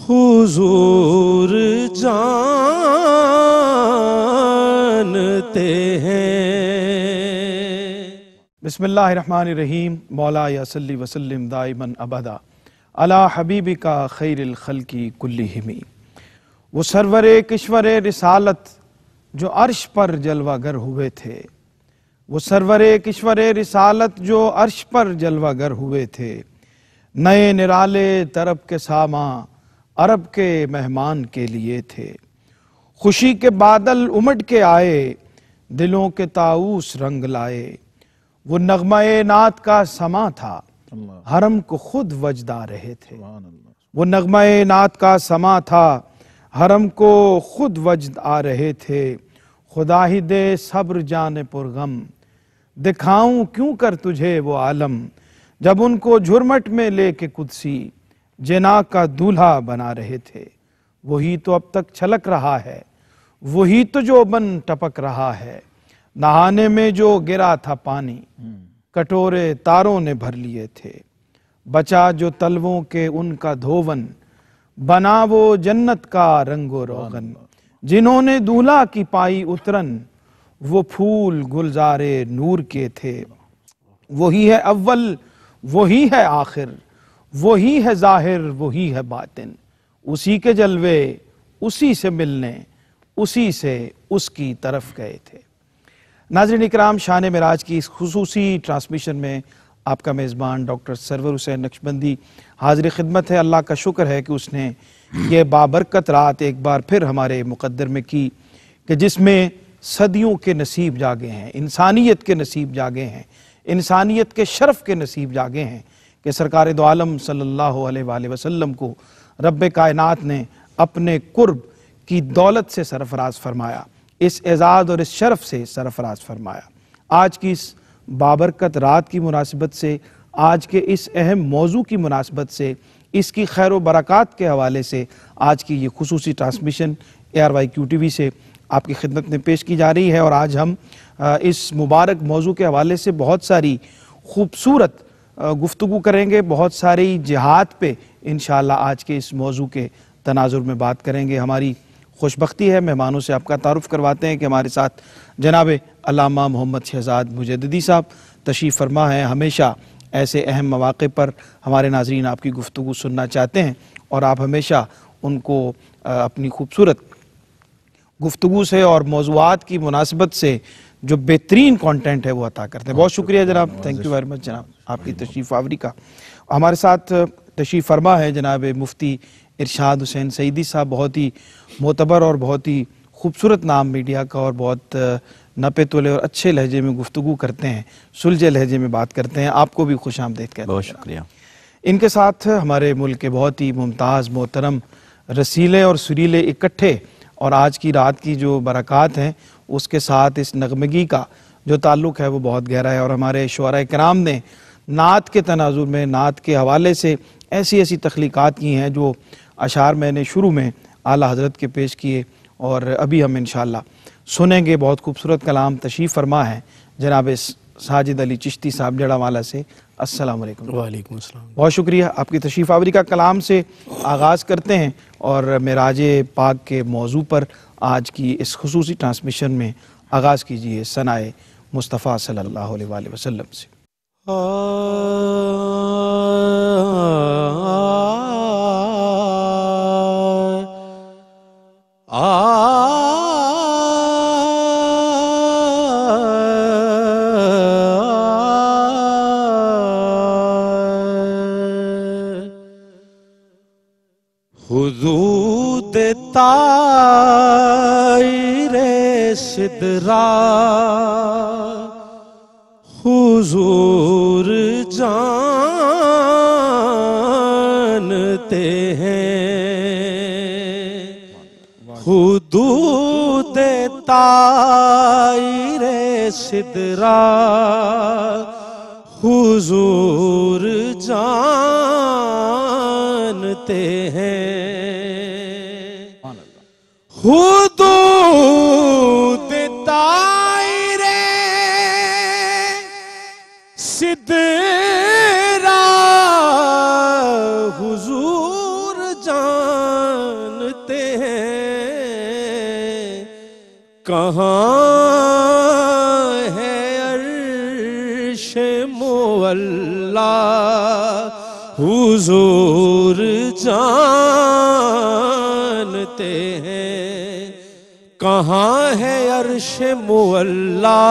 हुजूर जानते हैं बिसमीम मौला यसली वसलम दाइमन अबदा अला हबीबी का खल्की की हिमी वो सरवरे किश्वर रिसालत जो अर्श पर जलवागर हुए थे वो सरवरे किश्वर रिसालत जो अर्श पर जलवागर हुए थे नए निराले तरब के सामा अरब के मेहमान के लिए थे खुशी के बादल उमट के आए दिलों के ताऊस रंग लाए वो नगमा नात का समा था हरम को खुद वजदा रहे थे वो नगमा नात का समा था हरम को खुद वजद आ रहे थे खुदा ही दे सब्र जान पुरगम दिखाऊं क्यों कर तुझे वो आलम जब उनको झुरमट में लेके कुदसी जेना का दूल्हा बना रहे थे वही तो अब तक छलक रहा है वही तो जो बन टपक रहा है नहाने में जो गिरा था पानी हम्म। कटोरे तारों ने भर लिए थे बचा जो तलवों के उनका धोवन बना वो जन्नत का रंगो रोगन जिन्होंने दूल्हा की पाई उतरन वो फूल गुलजारे नूर के थे वही है अव्वल वही है आखिर वही है जाहिर वही है बातिन उसी के जलवे उसी से मिलने उसी से उसकी तरफ गए थे नाजर इकराम शान मराज की इस खसूसी ट्रांसमिशन में आपका मेज़बान डॉक्टर सरवर हुसैन नक्शबंदी हाजिर खिदमत है अल्लाह का शुक्र है कि उसने ये बाबरकत रात एक बार फिर हमारे मुकद्दर में की कि जिसमें सदियों के नसीब जागे हैं इंसानियत के नसीब जागे हैं इंसानियत के शरफ के नसीब जागे हैं कि सरकार दो आलम सल्लल्लाहु अलैहि वसल्लम को रब कायनात ने अपने कुर्ब की दौलत से सरफराज फरमाया इस एजाज़ और इस शरफ से सरफराज फरमाया आज की इस बाबरकत रात की मुनासिबत से आज के इस अहम मौजू की मुनासबत से इसकी खैर वरक़ात के हवाले से आज की ये खसूस transmission A R Y Q T V से आपकी खिदमत में पेश की जा रही है और आज हम इस मुबारक मौजू के हवाले से बहुत सारी खूबसूरत गुफ्तु करेंगे बहुत सारी जिहाद पे इन आज के इस मौजू के तनाजुर में बात करेंगे हमारी खुशबी है मेहमानों से आपका तारफ़ करवाते हैं कि हमारे साथ जनाब अलामा मोहम्मद शहजाद मुजदी साहब तशीफ़ फरमा है हमेशा ऐसे अहम मौाक़े पर हमारे नाजरन आपकी गुफ्तु सुनना चाहते हैं और आप हमेशा उनको अपनी खूबसूरत गुफ्तु से और मौजूद की मुनासबत से जो बेहतरीन कॉन्टेंट है वो अता करते हैं बहुत शुक्रिया जनाब थैंक यू वेरी मच जनाब आपकी तशरीफ आवरी का हमारे साथ तशीफ़ फरमा है जनाब मुफ्ती इरशाद हुसैन सईदी साहब बहुत ही मोतबर और बहुत ही खूबसूरत नाम मीडिया का और बहुत नपे तोले और अच्छे लहजे में गुफ्तु करते हैं सुलझे लहजे में बात करते हैं आपको भी खुश आमदेद कहते हैं बहुत शुक्रिया इनके साथ हमारे मुल्क के बहुत ही मुमताज़ मोहतरम रसीले और सुरीले इकट्ठे और आज की रात की जो बरक़ात हैं उसके साथ इस नगमगी का जो ताल्लुक़ है वो बहुत गहरा है और हमारे शुरा कराम ने नात के तनाजुर में नात के हवाले से ऐसी ऐसी तख्लीक़ात की हैं जो अशार मैंने शुरू में आला हजरत के पेश किए और अभी हम इन सुनेंगे बहुत खूबसूरत कलाम तशीफ़ फरमा है जनाब इस साजिद अली चिश्ती साहब जड़ावाला से अस्सलाम वालेकुम बहुत शुक्रिया आपकी तशरीफ़ आवरी का कलाम से आगाज़ करते हैं और मराज पाक के मौजू पर आज की इस खसूस ट्रांसमिशन में आगाज़ कीजिए सनाए मुस्तफ़ा सल्ला वसलम से आ, आ, आ, आ, आ, आ, आ हुजूद ताइरे सिदरा हुजूर जानते हैं हुदूद ताइरे सिदरा हुजूर जान जानते हैं हुदूद तायरे सिदरा हुजूर जानते हैं कहाँ है अर्श मोल्ला हुजूर जानते हैं कहाँ है अर्श मुल्ला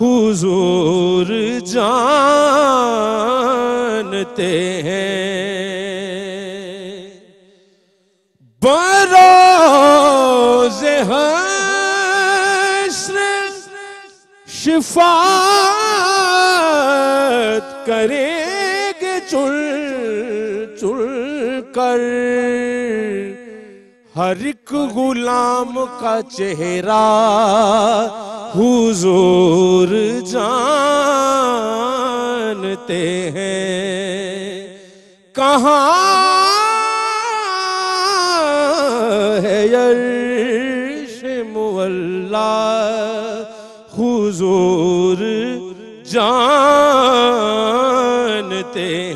हुजूर जानते हैं बरोज शिफात करें चुल चुल कर हर एक गुलाम का चेहरा हुजूर जानते हैं कहा है अर्श मुल्ला हुजूर जानते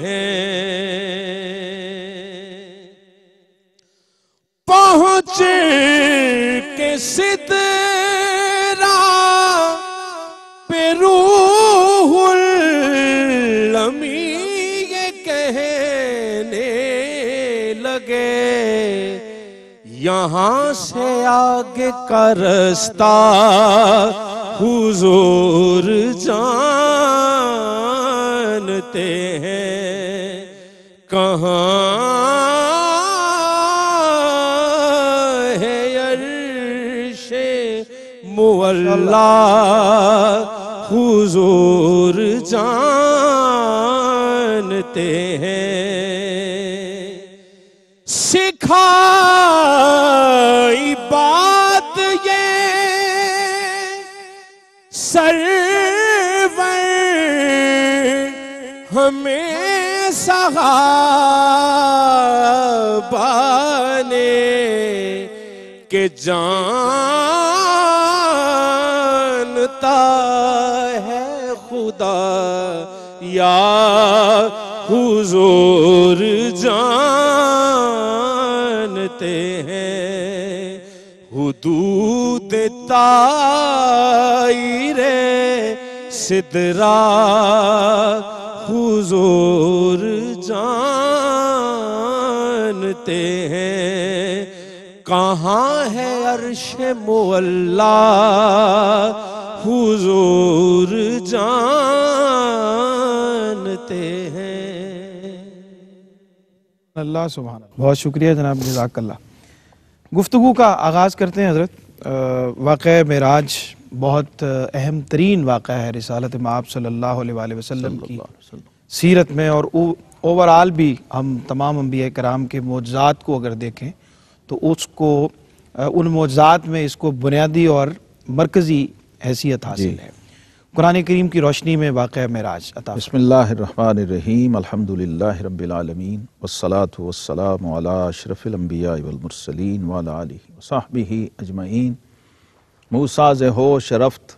हैं पहुंच के सिद्ध यहां से आगे करस्ता हुजूर जान जानते हैं कहाँ है अरशे मुअल्ला हुजूर जानते हैं सिखाई बात ये सर हमें सहाबाने के जानता है खुदा या हुजूर जानते हैं हुदूद ताइरे सिदरा हुजूर जानते हैं कहाँ है अरश मोल्ला हुजूर जानते हैं अल्लाह सुबह बहुत शुक्रिया जनाब जजाकल्ला गुफ्तु का आगाज़ करते हैं हज़रत वाक़ मेराज बहुत अहम तरीन वाक़ है रिसालत माब सल्ला वसम की सीरत में और ओवरऑल भी हम तमाम अम्बिया कराम के मोजात को अगर देखें तो उसको उन मोजात में इसको बुनियादी और मरकज़ी हैसियत हासिल है कुरान करीम की रोशनी में वाक़ मराज बसमीम अलहमदिल्ला रबालमीन वसलात वसलाम अला अशरफ़िलम्बिया वलमरसलिन वाली वसाहबी अजमैन मूसा ज शरफ्त रफ्त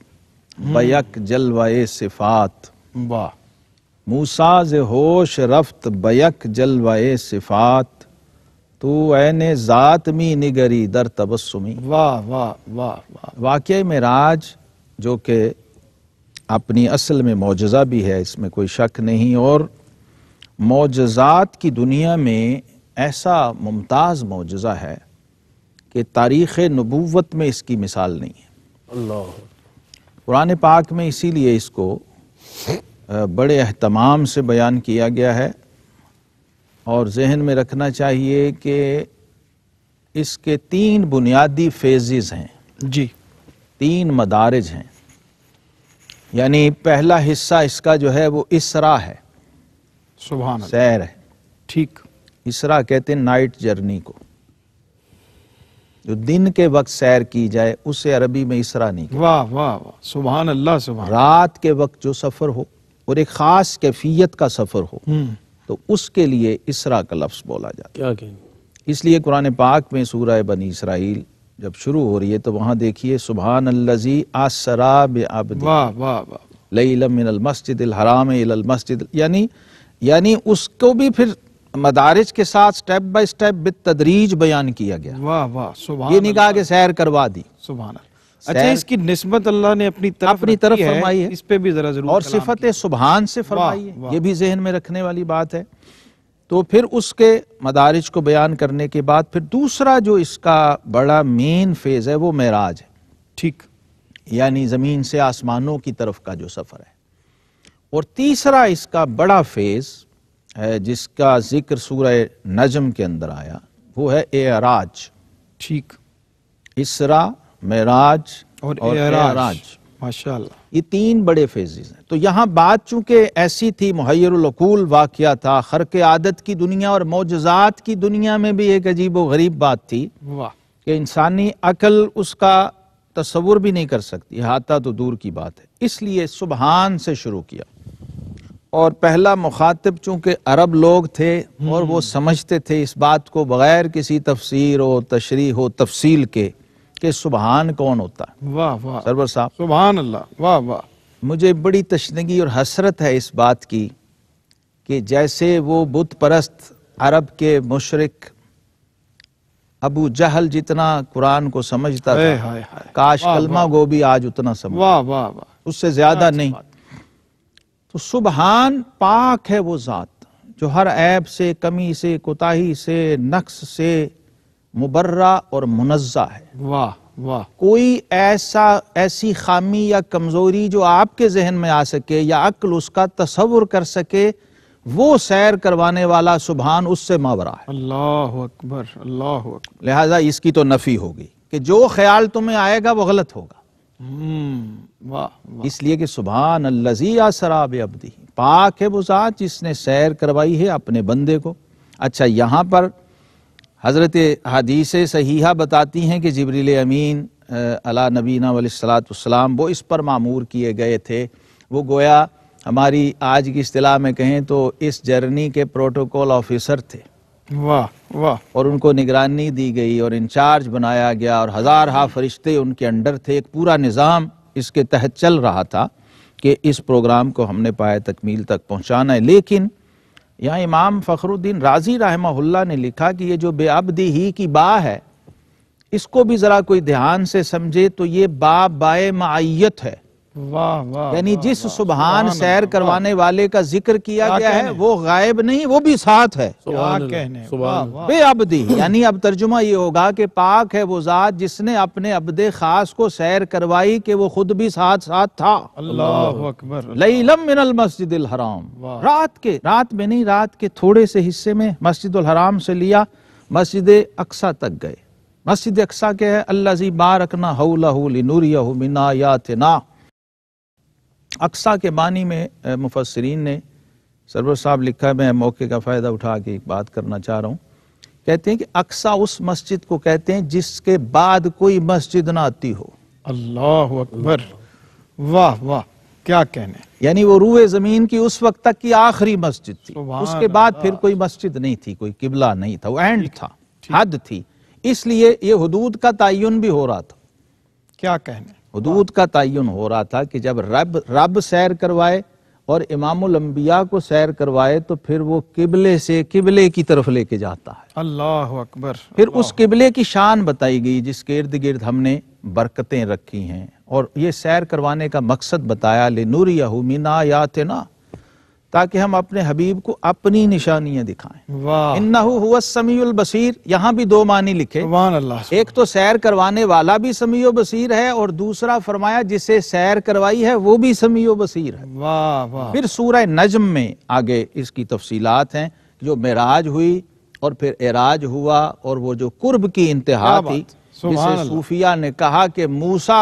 हम्म। बयक जलवा सिफात वाह मूसा ज होश रफ्त बयक जलवा सिफात तो ऐन ज़ात मी निगरी दर तबसुमी वाह वाह वाह वाह वाक़ मराज जो कि अपनी असल में मोजा भी है इसमें कोई शक नहीं और मोजात की दुनिया में ऐसा मुमताज़ मोजा है कि तारीख़ नबूवत में इसकी मिसाल नहीं है पुराने पाक में इसीलिए इसको बड़े अहतमाम से बयान किया गया है और जहन में रखना चाहिए कि इसके तीन बुनियादी फेजेस हैं जी तीन मदारज हैं यानी पहला हिस्सा इसका जो है वो इसरा है सुबह सैर है ठीक इसरा कहते हैं नाइट जर्नी को जो दिन के वक्त सैर की जाए उसे अरबी में इसरा नहीं वाह वाह वाह सुबहान अल्लाह सुबह रात के वक्त जो सफर हो और एक खास कैफियत का सफर हो हम्म। तो उसके लिए इसरा का लफ्ज बोला जाता है इसलिए कुरान पाक में सूरह बनी इसराइल जब शुरू हो रही है तो वहां देखिए सुबह मस्जिद यानी यानी उसको भी फिर मदारिज के साथ स्टेप बाय स्टेप बित तदरीज बयान किया गया वाह वाह सुबह ये नहीं कहा कि सैर करवा दी सुबह अच्छा इसकी निस्बत अल्लाह ने अपनी तरफ अपनी तरफ फरमाई है इस पे भी जरा जरूर और सिफत सुबहान से फरमाई है ये भी जहन में रखने वाली बात है तो फिर उसके मदारिज को बयान करने के बाद फिर दूसरा जो इसका बड़ा मेन फेज है वो मेराज है ठीक यानी ज़मीन से आसमानों की तरफ का जो सफ़र है और तीसरा इसका बड़ा फेज़ है जिसका जिक्र सूरह नजम के अंदर आया वो है एराज ठीक इसरा मेराज और, और एराज माशाल्लाह ये तीन बड़े फेजेज हैं तो यहाँ बात चूंकि ऐसी थी मुहैरकूल वाक़ था खर के आदत की दुनिया और मोजात की दुनिया में भी एक अजीब व गरीब बात थी कि इंसानी अकल उसका तस्वुर भी नहीं कर सकती हाथा तो दूर की बात है इसलिए सुबहान से शुरू किया और पहला मुखातिब चूंकि अरब लोग थे और वो हम्म। समझते थे इस बात को बगैर किसी तफसीर हो तशरी हो तफसील के कि सुबहान कौन होता है वाह वाह सरबर साहब सुबहान अल्लाह वाह वाह मुझे बड़ी तशनगी और हसरत है इस बात की कि जैसे वो बुत परस्त अरब के मुशरक अबू जहल जितना कुरान को समझता था काश कलमा गोभी भी आज उतना समझ वाह वाह वाह उससे ज्यादा नहीं तो सुबहान पाक है वो ज़ात जो हर ऐब से कमी से कोताही से नक्स से मुबर्रा और मुनज़ा है वाह वाह कोई ऐसा ऐसी खामी या कमज़ोरी जो आपके जहन में आ सके या अक्ल उसका तस्वुर कर सके वो सैर करवाने वाला सुबहान उससे मावरा है अल्लाह अकबर अल्लाह लिहाजा इसकी तो नफ़ी होगी कि जो ख्याल तुम्हें आएगा वो गलत होगा हम्म, वाह इसलिए कि सुबहान अल्लजी अब सराब पाक है वो जात जिसने सैर करवाई है अपने बंदे को अच्छा यहाँ पर हज़रत हदीस सहीहा बताती हैं कि जबरील अमीन अला नबीना वसलाम वो इस पर मामूर किए गए थे वो गोया हमारी आज की असलाह में कहें तो इस जर्नी के प्रोटोकॉल ऑफिसर थे वाह वाह और उनको निगरानी दी गई और इंचार्ज बनाया गया और हजार हा फरिश्ते उनके अंडर थे एक पूरा निज़ाम इसके तहत चल रहा था कि इस प्रोग्राम को हमने पाए तकमील तक पहुँचाना है लेकिन यहाँ इमाम फ़खरुद्दीन राजी रहमहुल्ला ने लिखा कि ये जो बेअबदी ही की बा है इसको भी ज़रा कोई ध्यान से समझे तो ये बा बाय मैत है यानी जिस सुबहान सैर करवाने वाले का जिक्र किया गया है वो गायब नहीं वो भी साथ है बे अबदी यानी अब तर्जुमा ये होगा कि पाक है वो जात जिसने अपने अबद खास को सैर करवाई के वो खुद भी साथ साथ था अल्लाह मिनल मस्जिद हराम रात के रात में नहीं रात के थोड़े से हिस्से में मस्जिद हराम से लिया मस्जिद अक्सा तक गए मस्जिद अक्सा के है अल्लाह बारकना हौला मिना यातना अक्सा के बानी में मुफसरीन ने सरवर साहब लिखा है मैं मौके का फ़ायदा उठा के बात करना चाह रहा हूँ कहते हैं कि अक्सा उस मस्जिद को कहते हैं जिसके बाद कोई मस्जिद ना आती हो अल्लाह अकबर वाह वाह क्या कहने यानी वो रूए ज़मीन की उस वक्त तक की आखिरी मस्जिद थी उसके बाद फिर कोई मस्जिद नहीं थी कोई किबला नहीं था वो एंड था हद थी इसलिए ये हदूद का तयन भी हो रहा था क्या कहने हदूद का तयन हो रहा था कि जब रब रब सैर करवाए और इमामबिया को सैर करवाए तो फिर वो किबले से किबले की तरफ लेके जाता है अल्लाह अकबर फिर उस किबले की शान बताई गई जिसके इर्द गिर्द हमने बरकतें रखी हैं और ये सैर करवाने का मकसद बताया ले नूर या थे ना ताकि हम अपने हबीब को अपनी निशानियां दिखाएं इन्ना हुआ समीउल बसीर यहाँ भी दो मानी लिखे अल्लाह एक तो सैर करवाने वाला भी समीय बसीर है और दूसरा फरमाया जिसे सैर करवाई है वो भी समीय बसीर है वाह वाह फिर सूरह नजम में आगे इसकी तफसीलात हैं जो मेराज हुई और फिर एराज हुआ और वो जो कुर्ब की इंतहा थी जिसे सूफिया ने कहा कि मूसा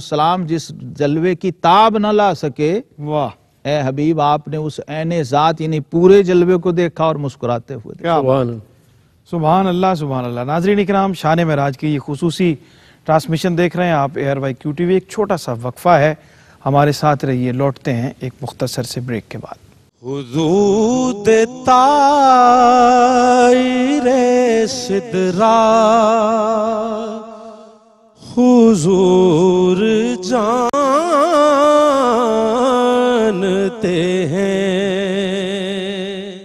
सलाम जिस जलवे की ताब न ला सके वाह ए हबीब आपने उस ऐने ज़ात यानी पूरे जलवे को देखा और मुस्कुराते हुए सुबह अल्लाह सुबह अल्लाह नाजरीन इकराम शान महराज की ये खसूसी ट्रांसमिशन देख रहे हैं आप A R Y Q T V एक छोटा सा वक्फा है हमारे साथ रहिए लौटते हैं एक मुख्तसर से ब्रेक के बाद सिदरा हुजूर जान て